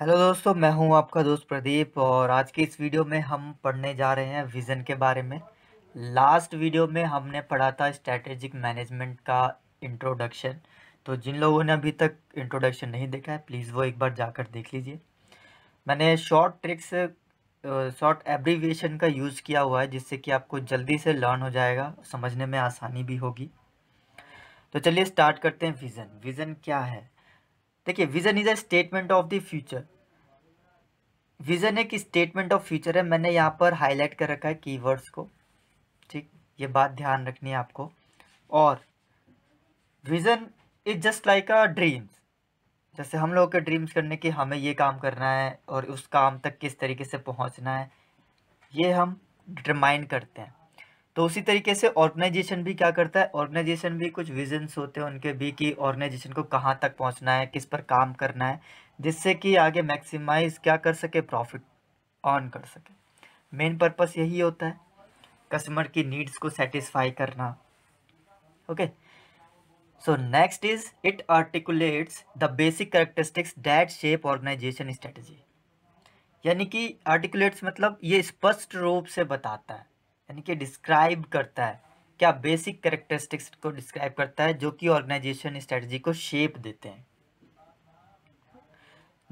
Hello दोस्तों मैं हूं आपका दोस्त प्रदीप और आज की इस वीडियो में हम पढ़ने जा रहे हैं विज़न के बारे में लास्ट वीडियो में हमने पढ़ा था स्ट्रैटेजिक मैनेजमेंट का इंट्रोडक्शन तो जिन लोगों ने अभी तक इंट्रोडक्शन नहीं देखा है प्लीज़ वो एक बार जाकर देख लीजिए मैंने शॉर्ट ट्रिक्स शॉर्ट एब्रीविएशन का यूज़ किया हुआ है जिससे कि आपको जल्दी से लर्न हो जाएगा समझने में आसानी भी होगी तो चलिए स्टार्ट करते हैं विज़न विज़न क्या है देखिए vision is a statement of the future vision एक स्टेटमेंट ऑफ फ्यूचर है मैंने यहाँ पर हाईलाइट कर रखा है कीवर्ड्स को ठीक ये बात ध्यान रखनी है आपको और vision is just like a dreams जैसे हम लोगों के ड्रीम्स करने के हमें ये काम करना है और उस काम तक किस तरीके से पहुंचना है ये हम डिटरमाइन करते हैं तो उसी तरीके से ऑर्गेनाइजेशन भी क्या करता है ऑर्गेनाइजेशन भी कुछ विजन्स होते हैं उनके भी कि ऑर्गेनाइजेशन को कहाँ तक पहुँचना है किस पर काम करना है जिससे कि आगे मैक्सिमाइज क्या कर सके प्रॉफिट ऑन कर सके मेन पर्पस यही होता है कस्टमर की नीड्स को सेटिस्फाई करना okay so next is it articulates the basic characteristics that shape organisation strategy यानी कि आर्टिकुलेट्स मतलब ये स्पष्ट रूप से बताता है यानी कि डिस्क्राइब करता है क्या बेसिक कैरेक्टरिस्टिक्स को डिस्क्राइब करता है जो कि ऑर्गेनाइजेशन स्ट्रेटजी को शेप देते हैं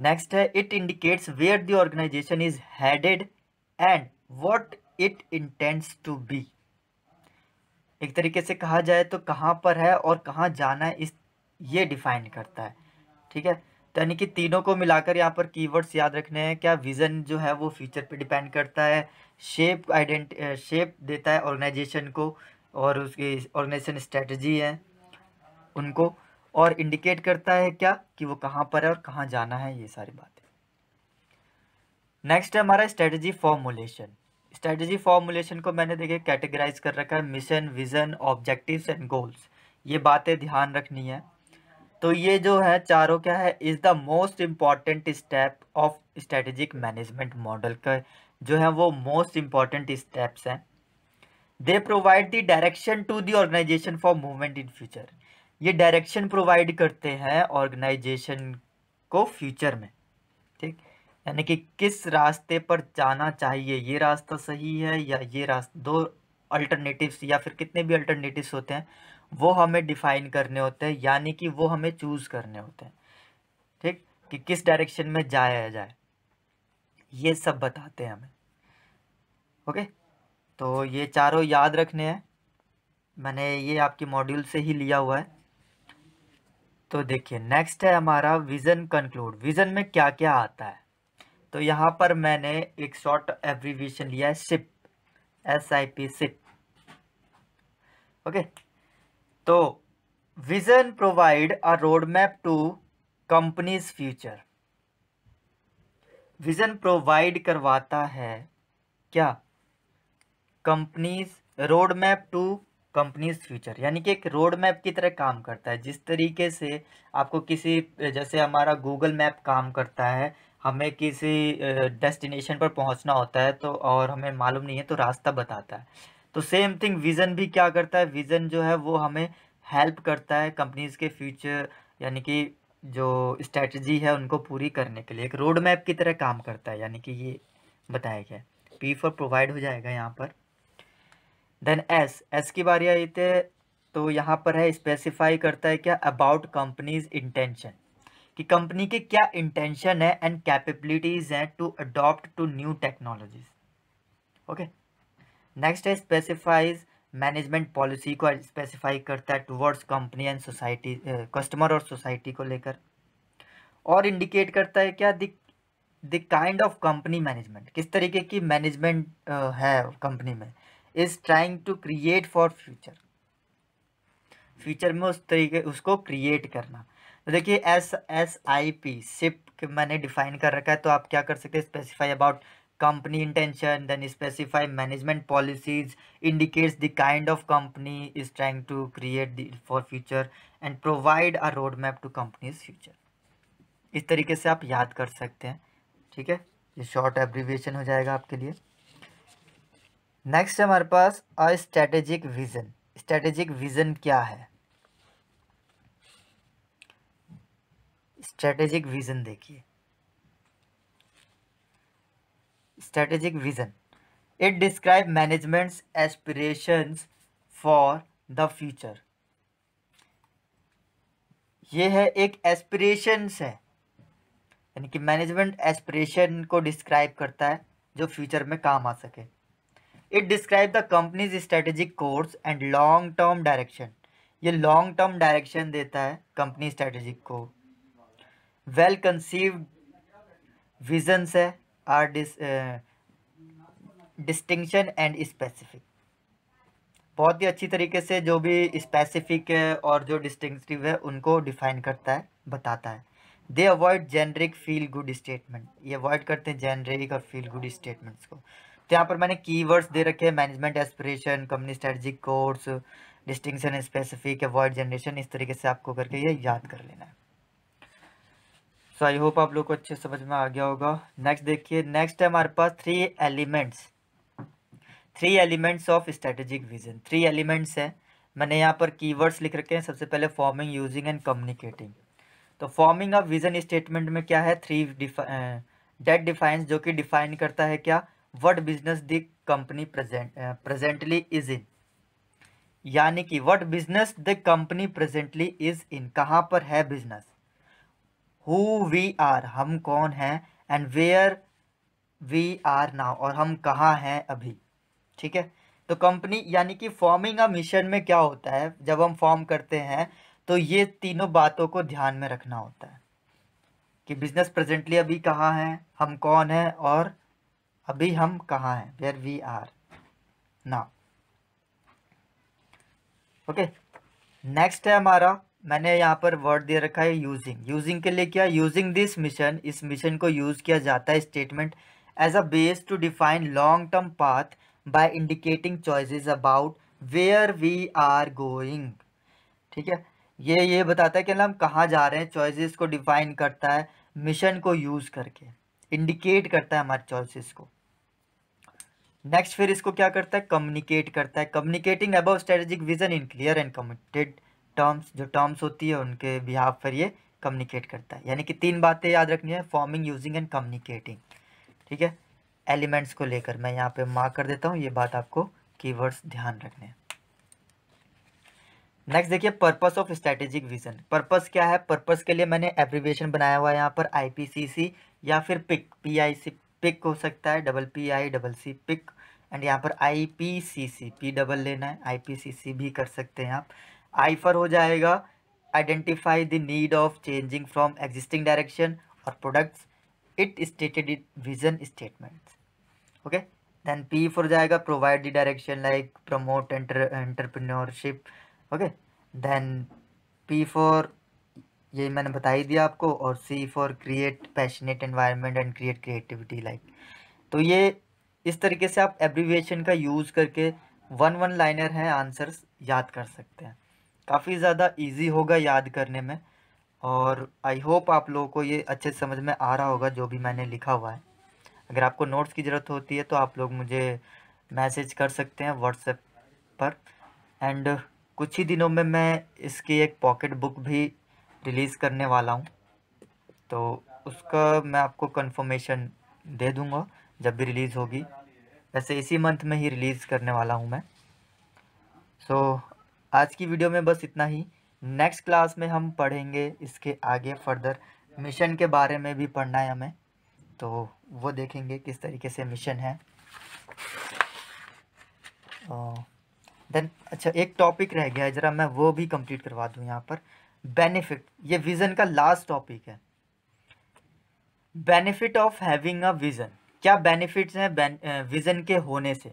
नेक्स्ट है it indicates where the organisation is headed and what it intends to be एक तरीके से कहा जाए तो कहाँ पर है और कहाँ जाना है इस ये डिफाइन करता है ठीक है तो यानी कि तीनों को मिलाकर यहाँ पर कीवर्ड्स याद रखने हैं क्या विज़न जो है वो फ्यूचर पे डिपेंड करता है शेप आइडेंट शेप देता है ऑर्गेनाइजेशन को और उसकी ऑर्गेनाइजेशन स्ट्रेटजी है उनको और इंडिकेट करता है क्या कि वो कहाँ पर है और कहाँ जाना है ये सारी बातें नेक्स्ट है हमारा स्ट्रेटजी फॉर्मुलेशन स्ट्रेटजी फॉर्मूलेशन को मैंने देखे कैटेगराइज कर रखा है mission vision objectives and goals ये बातें ध्यान रखनी है तो ये जो है चारों क्या है is the most important step of strategic management model का जो है वो मोस्ट इम्पॉर्टेंट स्टेप्स हैं they provide the direction to the organisation for movement in future ये डायरेक्शन प्रोवाइड करते हैं ऑर्गेनाइजेशन को फ्यूचर में ठीक यानी कि किस रास्ते पर जाना चाहिए ये रास्ता सही है या ये रास्ता दो अल्टरनेटिव्स या फिर कितने भी अल्टरनेटिव्स होते हैं वो हमें डिफ़ाइन करने होते हैं यानी कि वो हमें चूज़ करने होते हैं ठीक कि किस डायरेक्शन में जाया जाए ये सब बताते हैं हमें ओके तो ये चारों याद रखने हैं मैंने ये आपके मॉड्यूल से ही लिया हुआ है तो देखिए नेक्स्ट है हमारा विज़न कंक्लूड विज़न में क्या क्या आता है तो यहाँ पर मैंने एक शॉर्ट एब्रीविएशन लिया है SIP S I P SIP okay तो vision provide a road map to company's future vision provide करवाता है क्या company's road map to company's future यानी कि एक रोड मैप की तरह काम करता है जिस तरीके से आपको किसी जैसे हमारा गूगल मैप काम करता है हमें किसी डेस्टिनेशन पर पहुंचना होता है तो और हमें मालूम नहीं है तो रास्ता बताता है तो सेम थिंग विज़न भी क्या करता है विज़न जो है वो हमें हेल्प करता है कंपनीज़ के फ्यूचर यानी कि जो स्ट्रेटजी है उनको पूरी करने के लिए एक रोड मैप की तरह काम करता है यानी कि ये बताया गया पी फॉर प्रोवाइड हो जाएगा यहाँ पर देन एस एस की बारी आई थे तो यहाँ पर है स्पेसिफाई करता है क्या अबाउट कंपनीज इंटेंशन कि कंपनी के क्या इंटेंशन है एंड कैपेबिलिटीज़ हैं to adopt to new technologies okay next है स्पेसिफाइज मैनेजमेंट पॉलिसी को स्पेसिफाई करता है towards company and society customer और सोसाइटी को लेकर और इंडिकेट करता है क्या the kind of company management किस तरीके की मैनेजमेंट uh, है कंपनी में is trying to create for future future में उस तरीके उसको क्रिएट करना तो देखिए S S I P SIP मैंने डिफाइन कर रखा है तो आप क्या कर सकते हैं specify about company intention then specify management policies indicates the kind of company is trying to create the, for future and provide a roadmap to company's future इस तरीके से आप याद कर सकते हैं ठीक है ये शॉर्ट एब्रीविएशन हो जाएगा आपके लिए नेक्स्ट हमारे पास a strategic vision strategic vision क्या है स्ट्रेटेजिक विजन देखिए strategic vision. It describes management's aspirations for the future. ये है एक एस्पिरेशंस है यानी कि मैनेजमेंट एस्पिरेशन को डिस्क्राइब करता है जो फ्यूचर में काम आ सके it describe the company's strategic course and long term direction ये लॉन्ग टर्म डायरेक्शन देता है कंपनी स्ट्रेटेजिक को वेल कंसीव्ड विजन्स है आर डिस्टिंक्शन एंड स्पेसिफिक बहुत ही अच्छी तरीके से जो भी स्पेसिफिक है और जो डिस्टिंक्टिव है उनको डिफाइन करता है बताता है they avoid generic feel good statement ये अवॉइड करते हैं जेनरिक और फील गुड स्टेटमेंट्स को तो यहाँ पर मैंने कीवर्ड्स दे रखे हैं management aspiration company strategic course distinction specific avoid generation इस तरीके से आपको करके ये याद कर लेना है सो आई होप आप लोग को अच्छे समझ में आ गया होगा नेक्स्ट देखिए नेक्स्ट है हमारे पास three elements three elements of strategic vision three elements हैं मैंने यहाँ पर कीवर्ड्स लिख रखे हैं सबसे पहले फॉर्मिंग यूजिंग एंड कम्युनिकेटिंग तो फॉर्मिंग ऑफ विजन स्टेटमेंट में क्या है थ्री डेट डिफाइंस जो कि डिफाइन करता है क्या what business the company presently is in यानी कि what business the company presently is in कहाँ पर है बिजनेस हु वी आर हम कौन हैं and where we are now और हम कहाँ हैं अभी ठीक है तो कंपनी यानी कि फॉर्मिंग अ मिशन में क्या होता है जब हम फॉर्म करते हैं तो ये तीनों बातों को ध्यान में रखना होता है कि बिजनेस प्रेजेंटली अभी कहाँ है हम कौन है और अभी हम कहाँ हैं where we are now okay next है हमारा मैंने यहाँ पर वर्ड दे रखा है यूजिंग यूजिंग के लिए क्या यूजिंग दिस मिशन इस मिशन को यूज़ किया जाता है statement as a base to define long term path by indicating choices about where we are going ठीक है ये ये बताता है कि हम कहाँ जा रहे हैं चॉइसेस को डिफाइन करता है मिशन को यूज़ करके इंडिकेट करता है हमारे चॉइसिस को नेक्स्ट फिर इसको क्या करता है कम्युनिकेट करता है communicating about strategic vision in clear and committed terms जो टर्म्स होती है उनके बिहाफ पर ये कम्युनिकेट करता है यानी कि तीन बातें याद रखनी है फॉर्मिंग यूजिंग एंड कम्युनिकेटिंग ठीक है एलिमेंट्स को लेकर मैं यहाँ पे मार्क कर देता हूँ ये बात आपको कीवर्ड्स ध्यान रखने हैं नेक्स्ट देखिए purpose of strategic vision purpose क्या है पर्पस के लिए मैंने एब्रीवेशन बनाया हुआ है यहाँ पर आईपीसीसी या फिर PIC P I C PIC हो सकता है double P I double C PIC and यहाँ पर आईपीसीसी पी डबल लेना है आईपीसीसी भी कर सकते हैं आप आई फॉर हो जाएगा identify the need of changing from existing direction और products it stated it vision statement okay then P for जाएगा provide the direction like promote entrepreneurship okay then P for ये मैंने बता ही दिया आपको और C for create passionate environment and create creativity like तो ये इस तरीके से आप एब्रीविएशन का यूज़ करके वन वन लाइनर हैं आंसर्स याद कर सकते हैं काफ़ी ज़्यादा इजी होगा याद करने में और आई होप आप लोगों को ये अच्छे समझ में आ रहा होगा जो भी मैंने लिखा हुआ है अगर आपको नोट्स की ज़रूरत होती है तो आप लोग मुझे मैसेज कर सकते हैं व्हाट्सएप पर एंड कुछ ही दिनों में मैं इसकी एक पॉकेट बुक भी रिलीज़ करने वाला हूँ तो उसका मैं आपको कन्फर्मेशन दे दूँगा जब भी रिलीज़ होगी वैसे इसी मंथ में ही रिलीज़ करने वाला हूँ मैं सो so, आज की वीडियो में बस इतना ही नेक्स्ट क्लास में हम पढ़ेंगे इसके आगे फर्दर मिशन के बारे में भी पढ़ना है हमें तो वो देखेंगे किस तरीके से मिशन है देन अच्छा एक टॉपिक रह गया है ज़रा मैं वो भी कंप्लीट करवा दूँ यहाँ पर बेनिफिट ये विज़न का लास्ट टॉपिक है benefit of having a vision क्या बेनिफिट्स हैं विज़न के होने से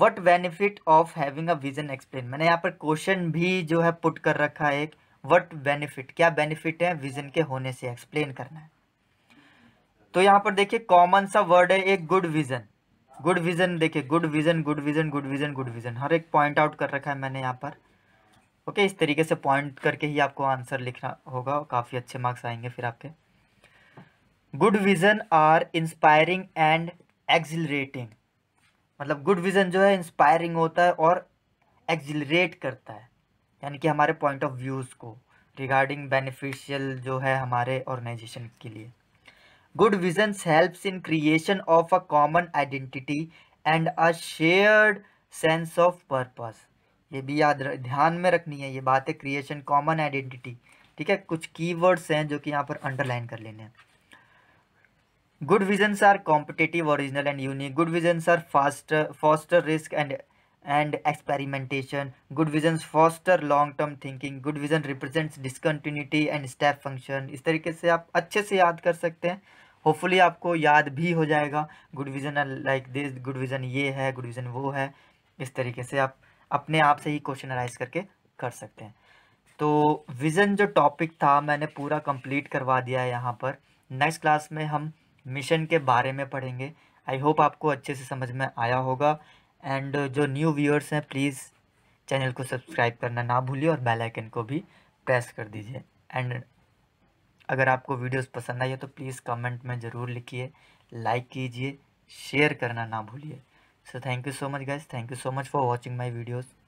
what benefit of having a vision explain मैंने यहाँ पर क्वेश्चन भी जो है पुट कर रखा है एक वट बेनिफिट क्या बेनिफिट है विजन के होने से एक्सप्लेन करना है तो यहाँ पर देखिए कॉमन सा वर्ड है एक गुड विजन गुड विजन देखिए good vision good vision good vision good vision हर एक पॉइंट आउट कर रखा है मैंने यहाँ पर ओके okay, इस तरीके से पॉइंट करके ही आपको आंसर लिखना होगा काफ़ी अच्छे मार्क्स आएंगे फिर आपके good vision are inspiring and accelerating मतलब गुड विज़न जो है इंस्पायरिंग होता है और एग्जिलरेट करता है यानी कि हमारे पॉइंट ऑफ व्यूज़ को रिगार्डिंग बेनिफिशियल जो है हमारे ऑर्गेनाइजेशन के लिए good visions helps in creation of a common identity and a shared sense of purpose ये भी याद ध्यान में रखनी है ये बात है क्रिएशन कॉमन आइडेंटिटी ठीक है कुछ कीवर्ड्स हैं जो कि यहाँ पर अंडरलाइन कर लेने हैं good visions are competitive original and unique good visions are faster foster risk and and experimentation good visions foster long term thinking good vision represents discontinuity and step function इस तरीके से आप अच्छे से याद कर सकते हैं होपफुली आपको याद भी हो जाएगा good vision like this good vision ये है गुड विजन वो है इस तरीके से आप अपने आप से ही क्वेश्चन अराइज करके कर सकते हैं तो विज़न जो टॉपिक था मैंने पूरा कंप्लीट करवा दिया है यहाँ पर नेक्स्ट क्लास में हम मिशन के बारे में पढ़ेंगे आई होप आपको अच्छे से समझ में आया होगा एंड जो न्यू व्यूअर्स हैं प्लीज़ चैनल को सब्सक्राइब करना ना भूलिए और बेल आइकन को भी प्रेस कर दीजिए एंड अगर आपको वीडियोस पसंद आई है तो प्लीज़ कमेंट में ज़रूर लिखिए लाइक कीजिए शेयर करना ना भूलिए so thank you so much guys thank you so much for watching my videos